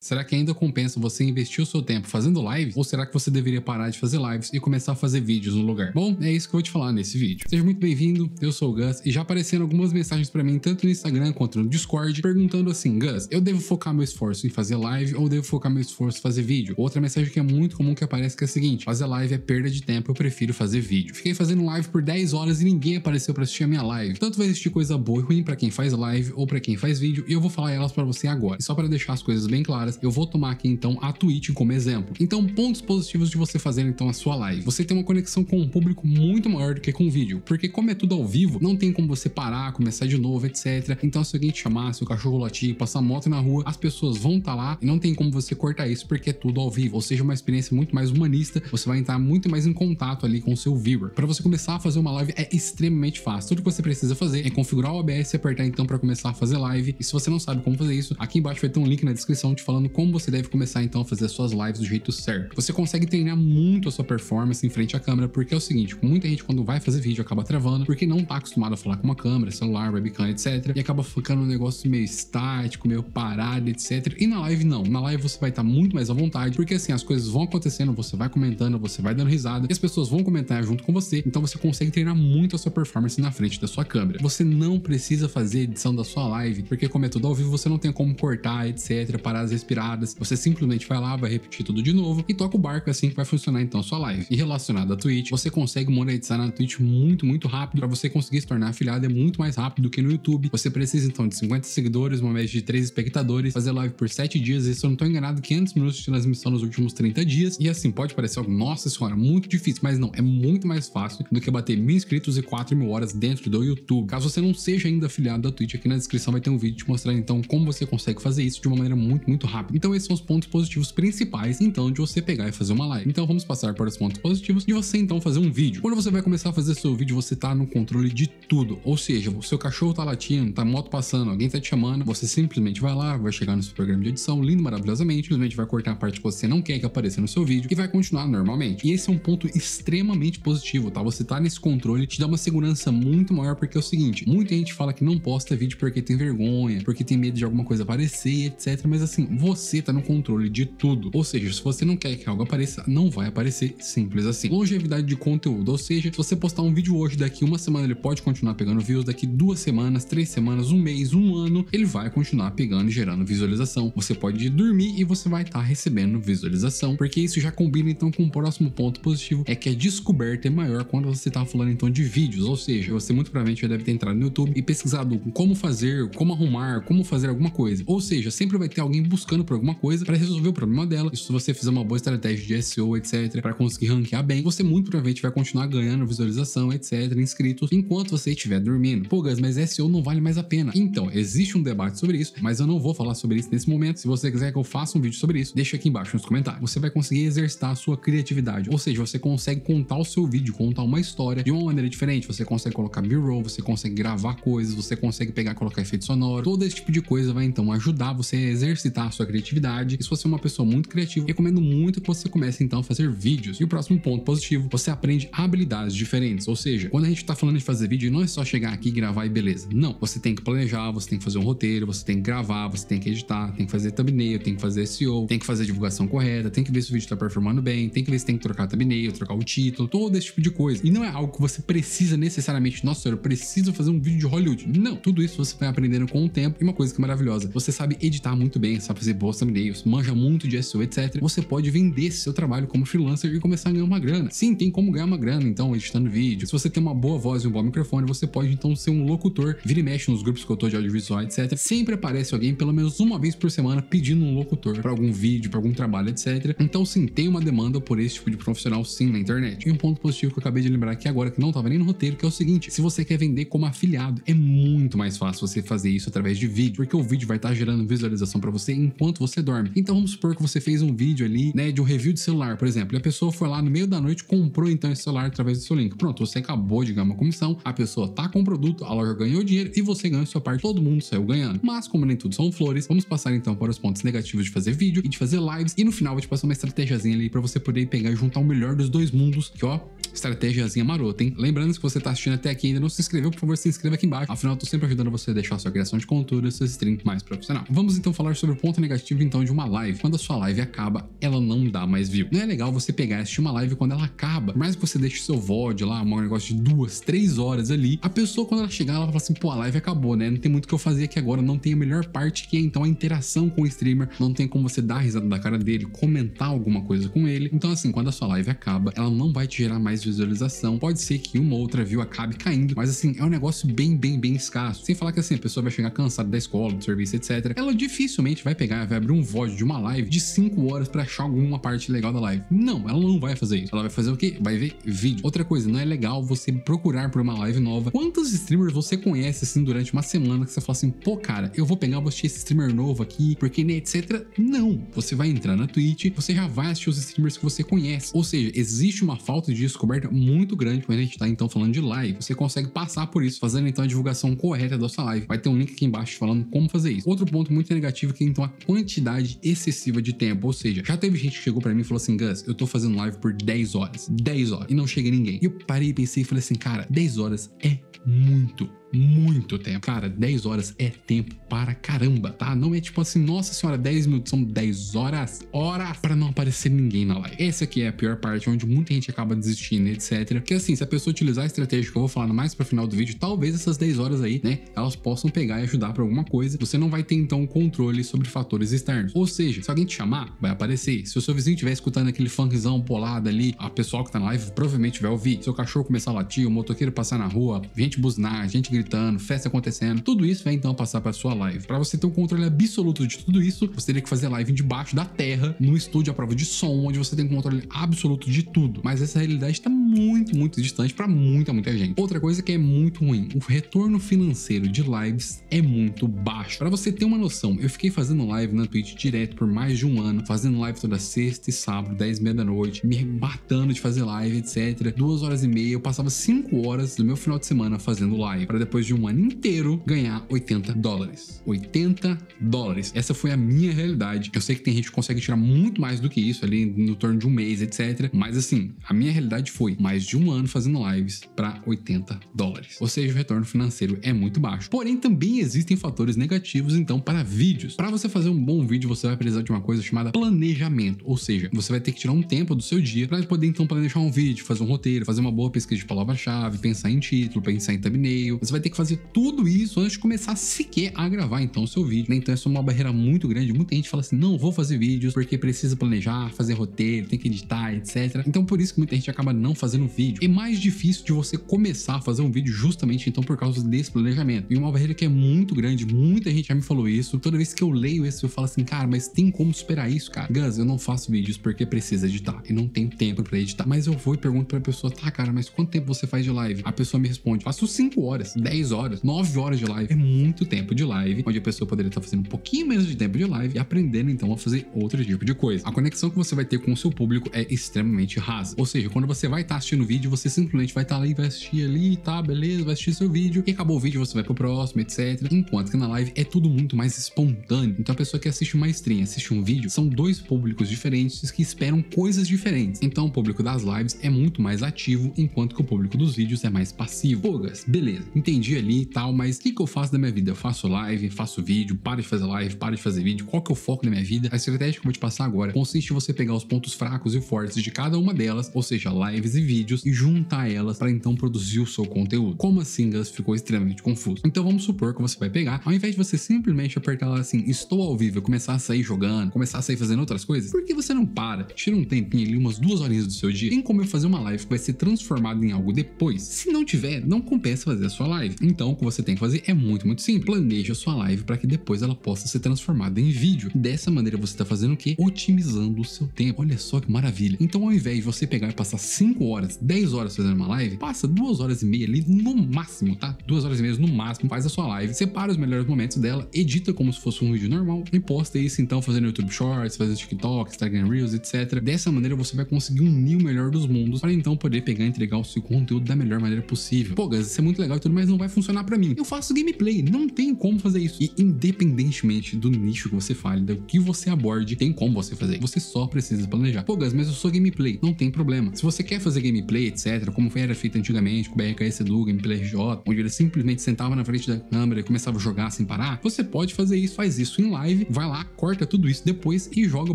Será que ainda compensa você investir o seu tempo fazendo live? Ou será que você deveria parar de fazer lives e começar a fazer vídeos no lugar? Bom, é isso que eu vou te falar nesse vídeo. Seja muito bem-vindo, eu sou o Gus e já apareceram algumas mensagens para mim tanto no Instagram quanto no Discord perguntando assim, Gus, eu devo focar meu esforço em fazer live ou devo focar meu esforço em fazer vídeo? Outra mensagem que é muito comum que aparece que é a seguinte, fazer live é perda de tempo, eu prefiro fazer vídeo. Fiquei fazendo live por 10 horas e ninguém apareceu para assistir a minha live. Tanto vai existir coisa boa e ruim para quem faz live ou para quem faz vídeo e eu vou falar elas para você agora. E só para deixar as coisas bem claras, eu vou tomar aqui então a Twitch como exemplo. Então, pontos positivos de você fazer então a sua live. Você tem uma conexão com um público muito maior do que com vídeo, porque como é tudo ao vivo, não tem como você parar, começar de novo, etc. Então, se alguém te chamar, se o cachorro latir, passar moto na rua, as pessoas vão estar tá lá e não tem como você cortar isso porque é tudo ao vivo. Ou seja, uma experiência muito mais humanista, você vai entrar muito mais em contato ali com o seu viewer. Para você começar a fazer uma live é extremamente fácil. Tudo que você precisa fazer é configurar o OBS, e apertar então para começar a fazer live. E se você não sabe como fazer isso, aqui embaixo vai ter um link na descrição te falando falando como você deve começar então a fazer as suas lives do jeito certo. Você consegue treinar muito a sua performance em frente à câmera, porque é o seguinte, muita gente quando vai fazer vídeo acaba travando, porque não tá acostumado a falar com uma câmera, celular, webcam, etc. E acaba ficando um negócio meio estático, meio parado, etc. E na live não. Na live você vai estar tá muito mais à vontade, porque assim, as coisas vão acontecendo, você vai comentando, você vai dando risada, e as pessoas vão comentar junto com você, então você consegue treinar muito a sua performance na frente da sua câmera. Você não precisa fazer edição da sua live, porque como é tudo ao vivo, você não tem como cortar, etc, parar as inspiradas. Você simplesmente vai lá, vai repetir tudo de novo e toca o barco é assim que vai funcionar então sua live. E relacionado à Twitch, você consegue monetizar na Twitch muito, muito rápido. Para você conseguir se tornar afiliado é muito mais rápido do que no YouTube. Você precisa então de 50 seguidores, uma média de 3 espectadores, fazer live por 7 dias e se eu não tô enganado, 500 minutos de transmissão nos últimos 30 dias. E assim, pode parecer nossa senhora, muito difícil, mas não, é muito mais fácil do que bater mil inscritos e 4 mil horas dentro do YouTube. Caso você não seja ainda afiliado da Twitch, aqui na descrição vai ter um vídeo te mostrando então como você consegue fazer isso de uma maneira muito, muito rápida rápido. Então esses são os pontos positivos principais, então, de você pegar e fazer uma live. Então vamos passar para os pontos positivos de você, então, fazer um vídeo. Quando você vai começar a fazer seu vídeo, você tá no controle de tudo. Ou seja, o seu cachorro tá latindo, tá moto passando, alguém tá te chamando, você simplesmente vai lá, vai chegar no seu programa de edição, lindo, maravilhosamente, simplesmente vai cortar a parte que você não quer que apareça no seu vídeo e vai continuar normalmente. E esse é um ponto extremamente positivo, tá? Você tá nesse controle, te dá uma segurança muito maior, porque é o seguinte, muita gente fala que não posta vídeo porque tem vergonha, porque tem medo de alguma coisa aparecer, etc. Mas assim, você você está no controle de tudo. Ou seja, se você não quer que algo apareça, não vai aparecer simples assim. Longevidade de conteúdo, ou seja, se você postar um vídeo hoje, daqui uma semana ele pode continuar pegando views, daqui duas semanas, três semanas, um mês, um ano, ele vai continuar pegando e gerando visualização. Você pode dormir e você vai estar tá recebendo visualização, porque isso já combina então com o próximo ponto positivo, é que a descoberta é maior quando você está falando então de vídeos, ou seja, você muito provavelmente já deve ter entrado no YouTube e pesquisado como fazer, como arrumar, como fazer alguma coisa. Ou seja, sempre vai ter alguém buscando passando por alguma coisa para resolver o problema dela. E se você fizer uma boa estratégia de SEO, etc, para conseguir ranquear bem, você muito provavelmente vai continuar ganhando visualização, etc, inscritos, enquanto você estiver dormindo. Pô, Gus, mas SEO não vale mais a pena. Então, existe um debate sobre isso, mas eu não vou falar sobre isso nesse momento. Se você quiser que eu faça um vídeo sobre isso, deixa aqui embaixo nos comentários. Você vai conseguir exercitar a sua criatividade, ou seja, você consegue contar o seu vídeo, contar uma história de uma maneira diferente. Você consegue colocar b-roll, você consegue gravar coisas, você consegue pegar, colocar efeito sonoro. Todo esse tipo de coisa vai então ajudar você a exercitar a sua criatividade. E se você é uma pessoa muito criativa, recomendo muito que você comece então a fazer vídeos. E o próximo ponto positivo, você aprende habilidades diferentes. Ou seja, quando a gente está falando de fazer vídeo, não é só chegar aqui, gravar e beleza. Não, você tem que planejar, você tem que fazer um roteiro, você tem que gravar, você tem que editar, tem que fazer thumbnail, tem que fazer SEO, tem que fazer a divulgação correta, tem que ver se o vídeo está performando bem, tem que ver se tem que trocar thumbnail, trocar o título, todo esse tipo de coisa. E não é algo que você precisa necessariamente, nossa, eu preciso fazer um vídeo de Hollywood. Não, tudo isso você vai aprendendo com o tempo. E uma coisa que é maravilhosa, você sabe editar muito bem, sabe fazer boas thumbnails, manja muito de SEO, etc. Você pode vender seu trabalho como freelancer e começar a ganhar uma grana. Sim, tem como ganhar uma grana, então, editando vídeo. Se você tem uma boa voz e um bom microfone, você pode, então, ser um locutor. Vira e mexe nos grupos que eu tô de audiovisual, etc. Sempre aparece alguém, pelo menos uma vez por semana, pedindo um locutor para algum vídeo, para algum trabalho, etc. Então, sim, tem uma demanda por esse tipo de profissional, sim, na internet. E um ponto positivo que eu acabei de lembrar aqui agora, que não tava nem no roteiro, que é o seguinte. Se você quer vender como afiliado, é muito mais fácil você fazer isso através de vídeo, porque o vídeo vai estar tá gerando visualização para você em quanto você dorme. Então vamos supor que você fez um vídeo ali, né, de um review de celular, por exemplo, e a pessoa foi lá no meio da noite comprou então esse celular através do seu link. Pronto, você acabou de ganhar uma comissão, a pessoa tá com o produto, a loja ganhou dinheiro e você ganhou sua parte, todo mundo saiu ganhando. Mas como nem tudo são flores, vamos passar então para os pontos negativos de fazer vídeo e de fazer lives e no final vou te passar uma estratégiazinha ali para você poder pegar e juntar o melhor dos dois mundos, que ó, estratégiazinha marota, hein? Lembrando, se você tá assistindo até aqui e ainda não se inscreveu, por favor, se inscreva aqui embaixo. Afinal, eu tô sempre ajudando você a deixar a sua criação de conteúdo e seu stream mais profissional. Vamos então falar sobre o ponto negativo, então, de uma live. Quando a sua live acaba, ela não dá mais view. Não é legal você pegar e assistir uma live quando ela acaba. Por mais que você deixe seu VOD lá, um negócio de duas, três horas ali, a pessoa, quando ela chegar, ela fala assim, pô, a live acabou, né? Não tem muito o que eu fazer aqui agora, não tem a melhor parte que é, então, a interação com o streamer. Não tem como você dar risada da cara dele, comentar alguma coisa com ele. Então, assim, quando a sua live acaba, ela não vai te gerar mais mais de visualização. Pode ser que uma outra view acabe caindo, mas assim, é um negócio bem, bem, bem escasso. Sem falar que assim, a pessoa vai chegar cansada da escola, do serviço, etc. Ela dificilmente vai pegar, vai abrir um VOD de uma live de 5 horas para achar alguma parte legal da live. Não, ela não vai fazer isso. Ela vai fazer o quê? Vai ver vídeo. Outra coisa, não é legal você procurar por uma live nova. Quantos streamers você conhece assim durante uma semana que você fala assim, pô, cara, eu vou pegar, vou assistir esse streamer novo aqui, porque né, etc. Não. Você vai entrar na Twitch, você já vai assistir os streamers que você conhece. Ou seja, existe uma falta de descoberta coberta muito grande, mas a gente tá então falando de live. Você consegue passar por isso, fazendo então a divulgação correta da sua live. Vai ter um link aqui embaixo falando como fazer isso. Outro ponto muito negativo é que então a quantidade excessiva de tempo, ou seja, já teve gente que chegou para mim e falou assim, Gus, eu tô fazendo live por 10 horas, 10 horas, e não chega ninguém. E eu parei e pensei e falei assim, cara, 10 horas é muito muito tempo. Cara, 10 horas é tempo para caramba, tá? Não é tipo assim, nossa senhora, 10 minutos são 10 horas, horas para não aparecer ninguém na live. Essa aqui é a pior parte, onde muita gente acaba desistindo, etc. Porque assim, se a pessoa utilizar a estratégia que eu vou falar mais o final do vídeo, talvez essas 10 horas aí, né, elas possam pegar e ajudar para alguma coisa. Você não vai ter então controle sobre fatores externos. Ou seja, se alguém te chamar, vai aparecer. Se o seu vizinho estiver escutando aquele funkzão polado ali, a pessoa que tá na live provavelmente vai ouvir. Seu cachorro começar a latir, o motoqueiro passar na rua, gente buzinar, gente gritando, festa acontecendo, tudo isso vai então passar para sua live. Para você ter um controle absoluto de tudo isso, você teria que fazer live debaixo da terra, num estúdio à prova de som, onde você tem um controle absoluto de tudo. Mas essa realidade está muito, muito distante para muita, muita gente. Outra coisa que é muito ruim, o retorno financeiro de lives é muito baixo. Para você ter uma noção, eu fiquei fazendo live na Twitch direto por mais de um ano, fazendo live toda sexta e sábado, 10 meia da noite, me matando de fazer live, etc. Duas horas e meia, eu passava cinco horas do meu final de semana fazendo live, depois de um ano inteiro, ganhar 80 dólares. 80 dólares. Essa foi a minha realidade. Eu sei que tem gente que consegue tirar muito mais do que isso, ali no torno de um mês, etc. Mas assim, a minha realidade foi mais de um ano fazendo lives para 80 dólares. Ou seja, o retorno financeiro é muito baixo. Porém, também existem fatores negativos, então, para vídeos. Para você fazer um bom vídeo, você vai precisar de uma coisa chamada planejamento. Ou seja, você vai ter que tirar um tempo do seu dia para poder, então, planejar um vídeo, fazer um roteiro, fazer uma boa pesquisa de palavra-chave, pensar em título, pensar em thumbnail. Você vai vai ter que fazer tudo isso antes de começar sequer a gravar então o seu vídeo. Né? Então essa é uma barreira muito grande. Muita gente fala assim, não vou fazer vídeos porque precisa planejar, fazer roteiro, tem que editar, etc. Então por isso que muita gente acaba não fazendo vídeo. É mais difícil de você começar a fazer um vídeo justamente então por causa desse planejamento. E uma barreira que é muito grande, muita gente já me falou isso. Toda vez que eu leio isso, eu falo assim, cara, mas tem como superar isso, cara? Gans, eu não faço vídeos porque precisa editar e não tenho tempo para editar. Mas eu vou e pergunto pra pessoa, tá, cara, mas quanto tempo você faz de live? A pessoa me responde, faço 5 horas, 10 10 horas, 9 horas de live. É muito tempo de live, onde a pessoa poderia estar fazendo um pouquinho menos de tempo de live e aprendendo então a fazer outro tipo de coisa. A conexão que você vai ter com o seu público é extremamente rasa. Ou seja, quando você vai estar assistindo o vídeo, você simplesmente vai estar ali, vai assistir ali, tá, beleza, vai assistir seu vídeo, e acabou o vídeo, você vai pro próximo, etc. Enquanto que na live é tudo muito mais espontâneo. Então a pessoa que assiste uma stream, assiste um vídeo, são dois públicos diferentes que esperam coisas diferentes. Então o público das lives é muito mais ativo, enquanto que o público dos vídeos é mais passivo. Pogas, beleza, entendi Dia ali e tal, mas o que, que eu faço da minha vida? Eu faço live, faço vídeo, paro de fazer live, paro de fazer vídeo, qual que é o foco da minha vida? A estratégia que eu vou te passar agora consiste em você pegar os pontos fracos e fortes de cada uma delas, ou seja, lives e vídeos, e juntar elas para então produzir o seu conteúdo. Como assim, Gus? Ficou extremamente confuso. Então vamos supor que você vai pegar, ao invés de você simplesmente apertar lá assim, estou ao vivo, e começar a sair jogando, começar a sair fazendo outras coisas, por que você não para, tira um tempinho ali, umas duas horinhas do seu dia, tem como eu fazer uma live que vai ser transformada em algo depois? Se não tiver, não compensa fazer a sua live live. Então, o que você tem que fazer é muito, muito simples. Planeje a sua live para que depois ela possa ser transformada em vídeo. Dessa maneira, você está fazendo o quê? Otimizando o seu tempo. Olha só que maravilha. Então, ao invés de você pegar e passar 5 horas, 10 horas fazendo uma live, passa 2 horas e meia ali no máximo, tá? 2 horas e meia no máximo, faz a sua live, separa os melhores momentos dela, edita como se fosse um vídeo normal e posta isso então fazendo YouTube Shorts, fazendo TikTok, Instagram Reels, etc. Dessa maneira, você vai conseguir unir o melhor dos mundos para então poder pegar e entregar o seu conteúdo da melhor maneira possível. Pô, Gus, isso é muito legal e tudo, mas não não vai funcionar para mim. Eu faço gameplay, não tem como fazer isso. E independentemente do nicho que você fale, do que você aborde, tem como você fazer. Você só precisa planejar. Pô, Gus, mas eu sou gameplay. Não tem problema. Se você quer fazer gameplay, etc., como era feito antigamente com o BRKS Edu, Gameplay RJ, onde ele simplesmente sentava na frente da câmera e começava a jogar sem parar, você pode fazer isso. Faz isso em live, vai lá, corta tudo isso depois e joga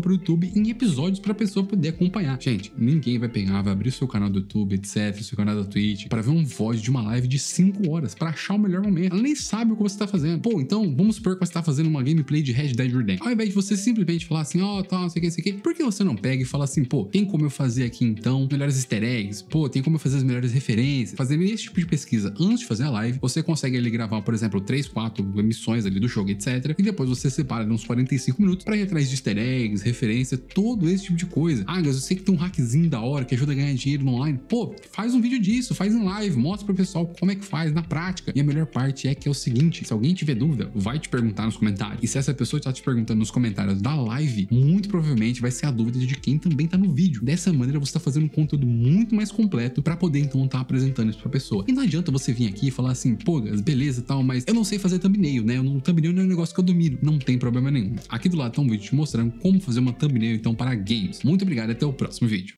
pro YouTube em episódios pra pessoa poder acompanhar. Gente, ninguém vai pegar, vai abrir seu canal do YouTube, etc., seu canal da Twitch, para ver um voz de uma live de 5 horas horas para achar o melhor momento. Ela nem sabe o que você tá fazendo. Pô, então vamos supor que você tá fazendo uma gameplay de Red Dead Redemption. Ao invés de você simplesmente falar assim, ó, oh, não sei o que, não sei o que, por que você não pega e fala assim, pô, tem como eu fazer aqui então melhores easter eggs? Pô, tem como eu fazer as melhores referências? Fazendo esse tipo de pesquisa antes de fazer a live, você consegue ali gravar, por exemplo, 3, 4 emissões ali do jogo, etc. E depois você separa uns 45 minutos para ir atrás de easter eggs, referência, todo esse tipo de coisa. Ah, mas eu sei que tem um hackzinho da hora que ajuda a ganhar dinheiro online. Pô, faz um vídeo disso, faz em live, mostra pro pessoal como é que faz na prática prática. E a melhor parte é que é o seguinte: se alguém tiver dúvida, vai te perguntar nos comentários. E se essa pessoa está te perguntando nos comentários da live, muito provavelmente vai ser a dúvida de quem também está no vídeo. Dessa maneira, você está fazendo um conteúdo muito mais completo para poder então estar tá apresentando isso para a pessoa. E não adianta você vir aqui e falar assim, pô, beleza tal, mas eu não sei fazer thumbnail, né? Eu não, thumbnail não é um negócio que eu domino. Não tem problema nenhum. Aqui do lado tem tá um vídeo te mostrando como fazer uma thumbnail então para games. Muito obrigado e até o próximo vídeo.